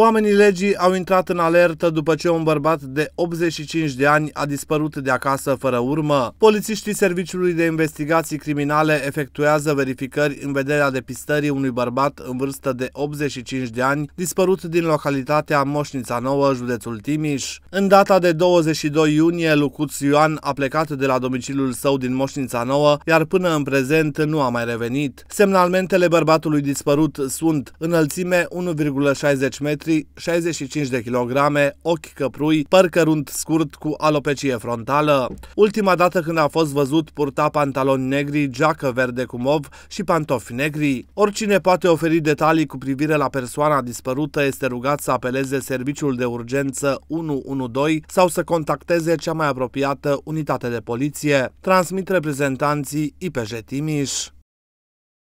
Oamenii legii au intrat în alertă după ce un bărbat de 85 de ani a dispărut de acasă fără urmă. Polițiștii Serviciului de Investigații Criminale efectuează verificări în vederea depistării unui bărbat în vârstă de 85 de ani dispărut din localitatea Moșnița Nouă, județul Timiș. În data de 22 iunie, Lucuț Ioan a plecat de la domiciliul său din Moșnița Nouă, iar până în prezent nu a mai revenit. Semnalmentele bărbatului dispărut sunt înălțime 1,60 metri, 65 de kilograme, ochi căprui, păr cărunt scurt cu alopecie frontală. Ultima dată când a fost văzut purta pantaloni negri, geacă verde cu mov și pantofi negri. Oricine poate oferi detalii cu privire la persoana dispărută este rugat să apeleze serviciul de urgență 112 sau să contacteze cea mai apropiată unitate de poliție. Transmit reprezentanții IPJ Timiș.